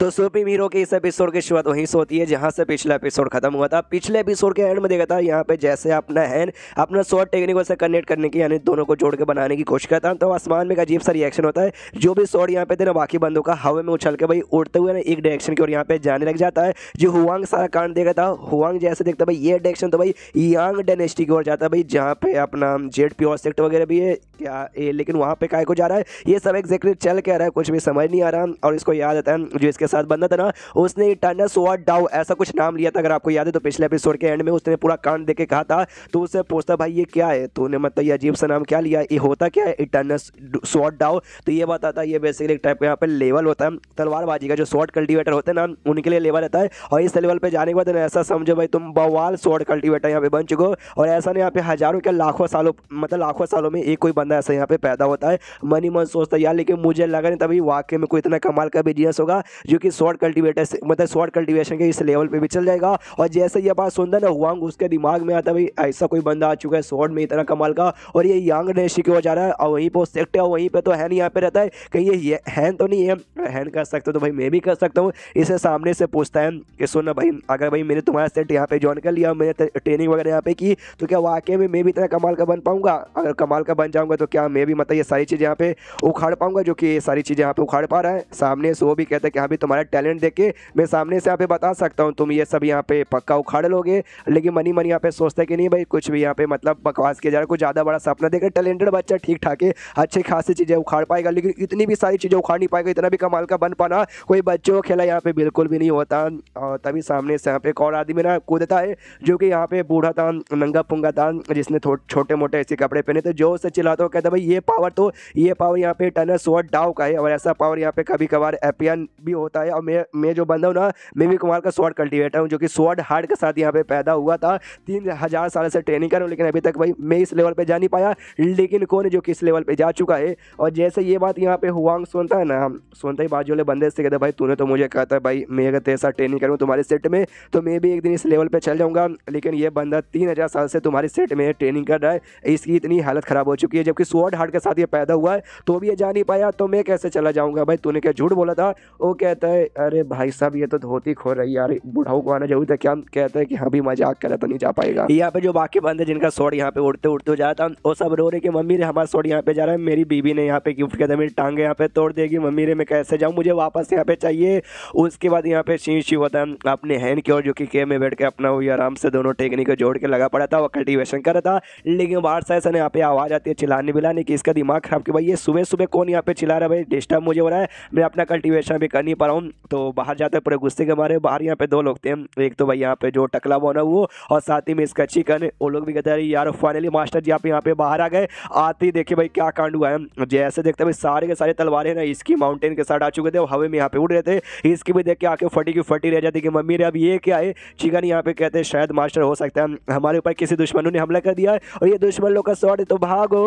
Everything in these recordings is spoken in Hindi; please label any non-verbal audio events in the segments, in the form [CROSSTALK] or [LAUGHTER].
तो सोपी हीरो के इस एपिसोड की शुरुआत वहीं से होती है जहां से पिछला एपिसोड खत्म हुआ था पिछले एपिसोड के एंड में देखा था यहाँ पे जैसे अपना हैंड अपना शॉर्ट टेक्निक से कनेक्ट करने की यानी दोनों को जोड़ के बनाने की कोशिश करता तो आसमान में एक अजीब सा रिएक्शन होता है जो भी शॉर्ट यहाँ पे थे ना बाकी बंदों का हवा में उछल के भाई उड़ते हुए ना एक डायरेक्शन की ओर यहाँ पे जाने लग जाता है जो हुआंग सारा कांड देखा था हुआंग जैसे देखता भाई ये डायरेक्शन तो भाई यांग डेनेस्टी की ओर जाता है भाई जहाँ पे अपना जेड प्योर सेक्ट वगैरह भी है क्या लेकिन वहाँ पे काय को जा रहा है ये सब एग्जैक्टली चल क्या रहा है कुछ भी समझ नहीं आ रहा और इसको याद आता है जो इसके के साथ बंदा था ना उसने टनस वॉट डाउ ऐसा कुछ नाम लिया था अगर आपको याद है तो पिछले एपिसोड के एंड में उसने पूरा कांड देके कहा था तो उससे पूछता भाई ये क्या है तो उन्हें मतलब ये अजीब सा नाम क्या लिया ये होता क्या है इटानस स्वॉट डाउ तो ये बताता है ये बेसिकली एक टाइप का यहाँ पर लेवल होता है तलवारबाजी का जो शॉर्ट कल्टिवेटर होते हैं ना उनके लिए लेवल रहता है और इस लेवल पर जाने के बाद ऐसा समझो भाई तुम बवाल शॉर्ट कल्टिवेटर यहाँ पे बन चुके हो और ऐसा ना यहाँ पे हजारों क्या लाखों सालों मतलब लाखों सालों में एक कोई बंदा ऐसा यहाँ पे पैदा होता है मनी मन सोचता है यार लेकिन मुझे लगा नहीं तभी वाकई में कोई इतना कमाल का बिजनेस होगा जो जो कि शॉर्ट कल्टिवेटर से मतलब शॉर्ट कल्टिवेशन के इस लेवल पे भी चल जाएगा और जैसे ये बात सुनता ना हुआंग उसके दिमाग में आता भाई ऐसा कोई बंदा आ चुका है शॉर्ट में इतना कमाल का और ये यंग रेशी की जा रहा है और वहीं पर सेक्ट तो है वहीं पर तो हैन यहाँ पर रहता है कहीं ये हैन तो नहीं है हैन कर सकते तो भाई मैं भी कर सकता हूँ इसे सामने से पूछता है कि सुन भाई अगर भाई मैंने तुम्हारा सेट यहाँ पर ज्वाइन कर लिया मैंने ट्रेनिंग वगैरह यहाँ पर की तो क्या वाकई में मैं भी इतना कमाल का बन पाऊँगा अगर कमाल का बन जाऊँगा तो क्या मैं भी मतलब ये सारी चीज़ यहाँ पर उखाड़ पाऊंगा जो कि ये सारी चीज़ यहाँ पे उखाड़ पा रहा है सामने से वो भी कहता है कि हाँ भी तुम्हारा टैलेंट देख के मैं सामने से यहाँ पे बता सकता हूँ तुम ये सब यहाँ पे पक्का उखाड़ लोगे लेकिन मनी मनी यहाँ पे सोचता है कि नहीं भाई कुछ भी यहाँ पे मतलब बकवास किया जा रहा है कुछ ज़्यादा बड़ा सपना देखा टैलेंटेड बच्चा ठीक ठाक है अच्छे खासी चीज़ें उखाड़ पाएगा लेकिन इतनी भी सारी चीज़ें उखाड़ नहीं पाएगा इतना भी कमाल का बन पाना कोई बच्चों को खेला यहाँ पे बिल्कुल भी नहीं होता और तभी सामने से यहाँ पे एक और आदमी ना कूदता है जो कि यहाँ पे बूढ़ा था नंगा पुंगा था जिसने छोटे मोटे ऐसे कपड़े पहने थे जो उससे चिल्लाता हो कहता भाई ये पावर तो ये पावर यहाँ पे टनर सोट डाउ का है और ऐसा पावर यहाँ पे कभी कभार एपियन भी होता होता है और मैं मैं जो बंदा हूँ ना मैं भी कुमार का स्वाड कल्टिवेटर हूँ जो कि स्वाड हार्ड के साथ यहाँ पे पैदा हुआ था तीन हज़ार साल से ट्रेनिंग करूँ लेकिन अभी तक भाई मैं इस लेवल पर जा नहीं पाया लेकिन कौन जो कि इस लेवल पर जा चुका है और जैसे ये बात यहाँ पर हुआ सुनता है ना हम सुनते ही बाजू वाले बंदे से कहते भाई तूने तो मुझे कहा था भाई मैं अगर तेरे ट्रेनिंग करूँ तुम्हारे सेट में तो मैं भी एक दिन इस लेवल पर चल जाऊँगा लेकिन ये बंदा तीन साल से तुम्हारे सेट में ट्रेनिंग कर रहा है इसकी इतनी हालत ख़राब हो चुकी है जबकि स्वाड हार्ड के साथ ये पैदा हुआ है तो भी ये जा नहीं पाया तो मैं कैसे चला जाऊँगा भाई तूने क्या झूठ बोला था वो कहता कहता है अरे भाई साहब ये तो धोती खो रही यार बुढ़ाऊ को आना जरूरी था क्या कहते हैं कि हाँ भी मजाक करा तो नहीं जा पाएगा यहाँ पे जो बाकी बंद है जिनका सोड़ यहाँ पे उड़ते उड़ते जा था वो सब रो रहे की मम्मी रे हमारा सोड़ यहाँ पे जा रहा है मेरी बीबी ने यहाँ पे गिफ्ट किया था मेरी टांगे यहाँ पे तोड़ देगी मम्मी रे मैं कैसे जाऊँ मुझे वापस यहाँ पे चाहिए उसके बाद यहाँ पे शी शी होता है अपने हैंड की ओर जो कि के में बैठ के अपना हुई आराम से दोनों टेकनी को जोड़ के लगा पड़ा था वो कल्टिवेशन कर रहा था लेकिन बाहर से ऐसा यहाँ पे आवाज़ आती है चिलानी बिलाने की इसका दिमाग खराब की भाई ये सुबह सुबह कौन यहाँ पे चिला रहा है भाई डिस्टर्ब मुझे हो रहा है मैं अपना कल्टिवेशन भी कर नहीं पा रहा हूँ हूँ तो बाहर जाते पूरे गुस्से के मारे बाहर यहाँ पे दो लोग थे एक तो भाई यहाँ पे जो टकला बोना वो और साथ ही में इसका चिकन वो लोग भी कहते हैं यार फाइनली मास्टर जी आप यहाँ पे बाहर आ गए आते ही देखिए भाई क्या कांड हुआ है जैसे देखते भाई सारे के सारे तलवारे ना इसकी माउंटेन के साथ आ चुके थे हवे में यहाँ पे उड़ रहे थे इसकी भी देख के आके फटी की फटी रह जाती कि मम्मी रे अब ये क्या है चिकन यहाँ पे कहते हैं शायद मास्टर हो सकता है हमारे ऊपर किसी दुश्मनों ने हमला कर दिया है और ये दुश्मन लोग का शॉट तो भागो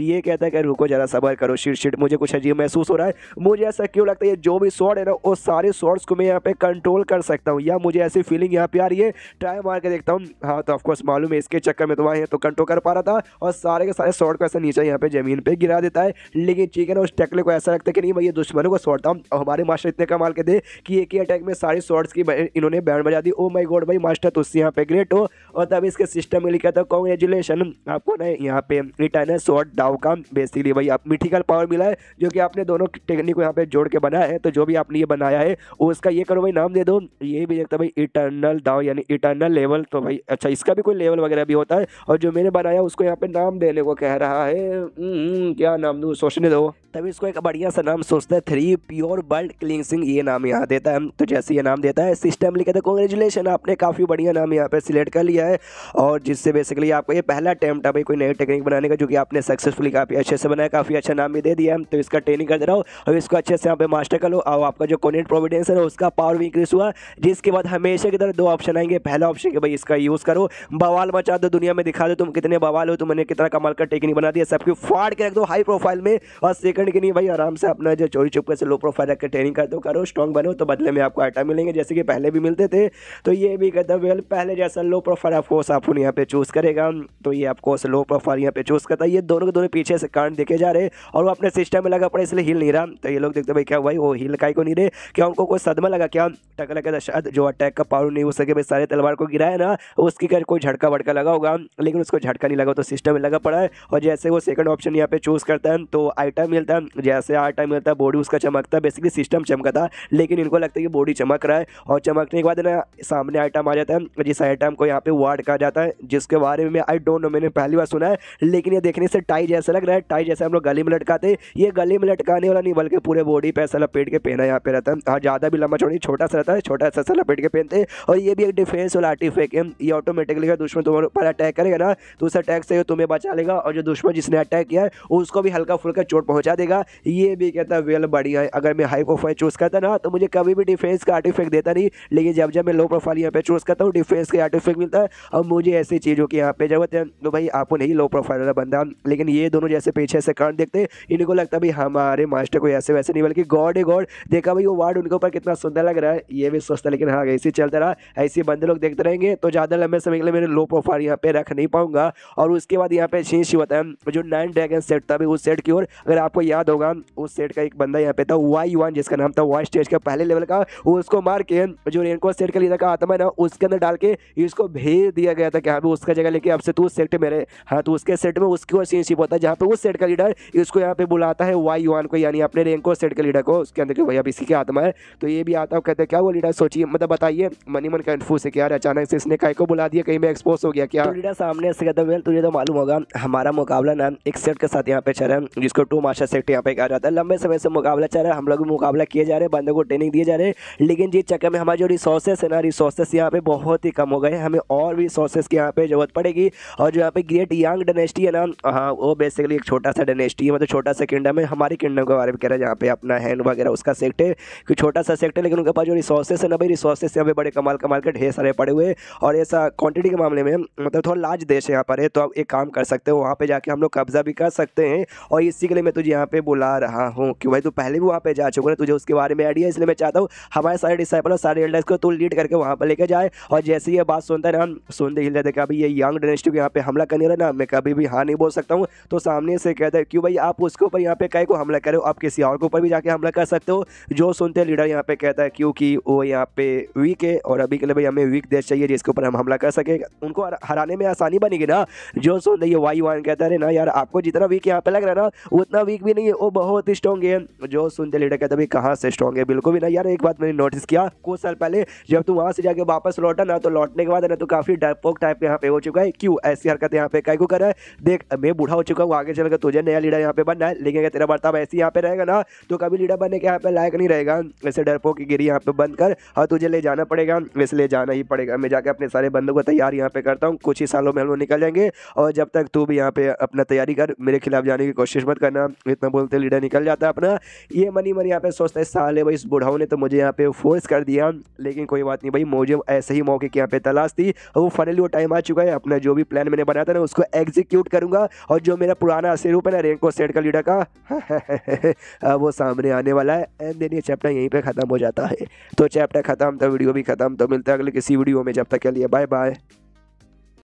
ये कहता है कि रुको जरा सबर करो शीट शीट मुझे कुछ अजीब महसूस हो रहा है मुझे ऐसा क्यों लगता है ये जो भी शॉट है हूँ और सारे शॉर्ट्स को मैं यहाँ पे कंट्रोल कर सकता हूँ या मुझे ऐसी फीलिंग यहाँ पे आ रही है ट्राई मार के देखता हूँ हाँ तो ऑफकोर्स मालूम है इसके चक्कर में तो वहाँ तो कंट्रोल कर पा रहा था और सारे के सारे शॉर्ट को ऐसा नीचे यहाँ पे ज़मीन पर गिरा देता है लेकिन ठीक है ना उस टैकले को ऐसा लगता है कि नहीं भाई दुश्मनों को शॉर्ट था और हमारे मास्टर इतने कमाल के थे कि एक ही अटैक में सारे शॉर्ट्स की इन्होंने बैंड बजा दी ओ माई गोड भाई मास्टर तो उससे यहाँ पे ग्रेट हो और तब इसके सिस्टम में लिखा था कॉन्ग्रेचुलेशन आपको ना यहाँ पे रिटर्न शॉर्ट डाउ का बेसिकली भाई आप मिठिकल पावर मिला है जो कि आपने दोनों टेक्निक को यहाँ पे जोड़ के बनाया है तो जो भी आपने लिए बनाया है वो इसका ये करो भाई नाम दे दो ये भी देखता भाई इटर्नल दाव यानी इटर्नल लेवल तो भाई अच्छा इसका भी कोई लेवल वगैरह भी होता है और जो मैंने बनाया उसको यहाँ पे नाम देने को कह रहा है हम्म, क्या नाम दूँ सोचने दो तभी इसको एक बढ़िया सा नाम सोचता है थ्री प्योर वर्ल्ड क्लिंगसिंग ये नाम यहाँ देता है तो जैसे ये नाम देता है सिस्टम लिखे था कॉन्ग्रेचुलेशन आपने काफ़ी बढ़िया नाम यहाँ पर सिलेक्ट कर लिया है और जिससे बेसिकली आपको ये पहला अटैम्प्ट भाई कोई नई टेक्निक बनाने का जो कि आपने सक्सेसफुली काफ़ी अच्छे से बनाया काफ़ी अच्छा नाम भी दे दिया है तो इसका ट्रेनिंग कर दे रहा हूँ और इसको अच्छे से यहाँ पे मास्टर कर लो और आपका जो कोनेट प्रोविडेंस है उसका पावर भी इंक्रीज हुआ जिसके बाद हमेशा की तरह दो ऑप्शन आएंगे पहला ऑप्शन कि भाई इसका यूज़ करो बवाल मचा दो दुनिया में दिखा दो तुम कितने बवाल हो तुमने कितना कमाल का टेक्निक बना दिया सबकी फाड़ के रख दो हाई प्रोफाइल में और सेकंड की नहीं भाई आराम से अपना जो चोरी चुपके से लो प्रोफाइल रख के ट्रेनिंग कर दो करो स्ट्रॉन्ग बनो तो बदले में आपको आइटम मिलेंगे जैसे कि पहले भी मिलते थे तो ये भी कहता वेल पहले जैसा लो प्रोफाइल ऑफकोर्स आप यहाँ पे चूज़ करेगा तो ये ऑफकोर्स लो प्रोफाइल यहाँ पे चूज़ करता है ये दोनों के दोनों पीछे से कांड देखे जा रहे और वो अपने सिस्टम में लगा पड़े इसलिए हिल नहीं रहा तो ये लोग देखते भाई क्या भाई वो हिल का को नहीं गिरे क्या उनको कोई सदमा लगा क्या टकला के शायद जो अटैक का पावर नहीं हो सके भाई सारे तलवार को गिराया ना उसकी कर कोई झटका वटका लगा होगा लेकिन उसको झटका नहीं लगा तो सिस्टम लगा पड़ा है और जैसे वो सेकंड ऑप्शन यहाँ पे चूज़ करता है तो आइटम मिलता है जैसे आइटम मिलता है बॉडी उसका चमकता है बेसिकली सिस्टम चमका था लेकिन इनको लगता है कि बॉडी चमक रहा है और चमकने के बाद ना सामने आइटम आ जाता है जिस आइटम को यहाँ पे वार्ड कहा जाता है जिसके बारे में आई डोंट नो मैंने पहली बार सुना है लेकिन ये देखने से टाई जैसा लग रहा है टाई जैसे हम लोग गले में लटकाते ये गले में लटकाने वाला नहीं बल्कि पूरे बॉडी पे ऐसा लपेट के पहना यहाँ पे रहता है और हाँ, ज़्यादा भी लंबा छोड़ी छोटा सा रहता है छोटा सा सा लपेट के पहनते हैं और ये भी एक डिफेंस वाला आर्टिफेक्ट है ये ऑटोमेटिकली अगर दुश्मन तुम्हारे ऊपर अटैक करेगा ना तो उस अटैक से तुम्हें बचा लेगा और जो दुश्मन जिसने अटैक किया है उसको भी हल्का फुल्का चोट पहुँचा देगा ये भी कहता है वेल बढ़िया है अगर मैं हाई प्रोफाइल चूज़ करता ना तो मुझे कभी भी डिफेंस का आर्टिफेक्ट देता नहीं लेकिन जब जब मैं लो प्रोफाइल यहाँ पर चूज़ करता हूँ डिफेंस का आर्टिफेक्ट मिलता है और मुझे ऐसी चीज़ों की यहाँ पे जरूरत है तो भाई आपको नहीं लो प्रोफाइल वाला बंदा लेकिन ये दोनों जैसे पीछे से कारण देखते इनको लगता भाई हमारे मास्टर को ऐसे वैसे नहीं बल्कि गॉड ए गॉड देखा का भाई वो वार्ड उनके ऊपर कितना सुंदर लग रहा है ये भी सोचता लेकिन हाँ ऐसे चलता रहा ऐसे बंदे लोग देखते रहेंगे तो ज़्यादा लंबे समय के लिए मैंने लो प्रोफाइल यहाँ पे रख नहीं पाऊंगा और उसके बाद यहाँ पे शीश शिव होता है जो नाइन ड्रैगन सेट था उस सेट की ओर अगर आपको याद होगा उस सेट का एक बंदा यहाँ पे था वाई वन जिसका नाम था वाई स्टेज का पहले लेवल का उसको मार के जो रेनको सेट का लीडर का आत्मा ना उसके अंदर डाल के इसको भेज दिया गया था कि हाँ भी उसका जगह लेके अब से तू सेट मेरे हाँ तो उसके सेट में उसकी ओर शीन होता है जहाँ पे उस सेट का लीडर इसको यहाँ पे बुलाता है वाई को यानी अपने रेनको सेट के लीडर को उसके अंदर भैया अब किसी के हाथ में है तो ये भी आता है कहते क्या वो लीडर सोचिए मतलब बताइए मनी मन कन्फ्यूज है कि यार अचानक से इसने कहीं को बुला दिया कहीं मैं एक्सपोज हो गया क्या तो लीडर सामने से कहते हैं तुझे तो मालूम होगा हमारा मुकाबला ना एक सेट के साथ यहाँ पे चल रहा है जिसको टू मास्टर सेट यहाँ पे कहा जाता है लंबे समय से मुकाबला चल रहा है हम लोग मुकाबला किए जा रहे हैं बंदे को ट्रेनिंग दिए जा रहे हैं लेकिन जिस चक्कर में हमारे जो रिसोर्सेस है ना रिसोर्सेस यहाँ पे बहुत ही कम हो गए हमें और भी रिसोर्सेस की यहाँ पे जरूरत पड़ेगी और जो यहाँ पे ग्रेट यंग डेनेस्टी है ना हाँ वो बेसिकली एक छोटा सा डेनेस्टी है मतलब छोटा सा किंगडम है हमारी किंगडम के बारे में कह रहा है यहाँ पे अपना हैंड वगैरह उसका सेक्ट है कि छोटा सा सेक्टर लेकिन उनके पास जो रिसोर्सेस है ना भाई रिसोर्सेस से हमें बड़े कमाल कमाल के ढेर सारे पड़े हुए और ऐसा क्वान्टिटी के मामले में मतलब थोड़ा लार्ज देश है यहाँ पर है तो आप एक काम कर सकते हो वहाँ पर जाके हम लोग कब्जा भी कर सकते हैं और इसी के लिए मैं तुझे यहाँ पर बुला रहा हूँ कि भाई तू पहले भी वहाँ पर जा चुका है तुझे उसके बारे में आइडिया इसलिए मैं चाहता हूँ हमारे सारे डिसाइपल और सारे एल्डर्स को तू लीड करके वहाँ पर लेके जाए और जैसे ये बात सुनता है ना सुनते ही रहते अभी ये यंग डायनेस्टी को यहाँ पे हमला करने रहा ना मैं कभी भी हाँ नहीं बोल सकता हूँ तो सामने से कहता है क्यों भाई आप उसके ऊपर यहाँ पे कई को हमला करो आप किसी और के ऊपर भी जाके हमला कर सकते हो जो जो सुनते हैं लीडर यहाँ पे कहता है क्योंकि वो यहाँ पे वीक है और अभी के लिए भाई हमें वीक देश चाहिए जिसके ऊपर हम हमला कर सके उनको हराने में आसानी बनेगी ना जो सुन रही है वाई वन कहता है ना यार आपको जितना वीक यहाँ पे लग रहा है ना उतना वीक भी नहीं है वो बहुत ही स्ट्रॉन्ग है जो सुनते लीडर कहता है कहाँ से स्ट्रॉन्ग है बिल्कुल भी ना यार एक बात मैंने नोटिस किया कुछ साल पहले जब तू वहाँ से जाकर वापस लौटा ना तो लौटने के बाद ना तो काफ़ी डरपोक टाइप यहाँ पे हो चुका है क्यों ऐसी हरकत यहाँ पे कई को कर रहा है देख मैं बूढ़ा हो चुका हूँ आगे चलकर तुझे नया लीडर यहाँ पे बनना है लेकिन अगर तेरा बर्ताव ऐसे यहाँ पे रहेगा ना तो कभी लीडर बनने के यहाँ पे लायक नहीं रहेगा ऐसे डरपोक की गिरी यहाँ पे बंद कर और हाँ, तुझे ले जाना पड़ेगा वैसे ले जाना ही पड़ेगा मैं जाकर अपने सारे बंदों को तैयार यहाँ पे करता हूँ कुछ ही सालों में हम लोग निकल जाएंगे और जब तक तू भी यहाँ पे अपना तैयारी कर मेरे खिलाफ जाने की कोशिश मत करना इतना बोलते लीडर निकल जाता है अपना ये मनी मन यहाँ पे सोचता है साले भाई इस बुढ़ाओं ने तो मुझे यहाँ पे फोर्स कर दिया लेकिन कोई बात नहीं भाई मुझे ऐसे ही मौके की यहाँ पे तलाश थी वो फाइनली वो टाइम आ चुका है अपना जो भी प्लान मैंने बनाया था ना उसको एग्जीक्यूट करूंगा और जो मेरा पुराना असर रूप है ना रेंको सेट का लीडर [LAUGHS] का वो सामने आने वाला है एंड देन ये चैप्टर यहीं पर ख़त्म हो जाता है तो चैप्टर ख़त्म तो वीडियो भी ख़त्म तो मिलते हैं अगले किसी वीडियो में जब तक के लिए बाय बाय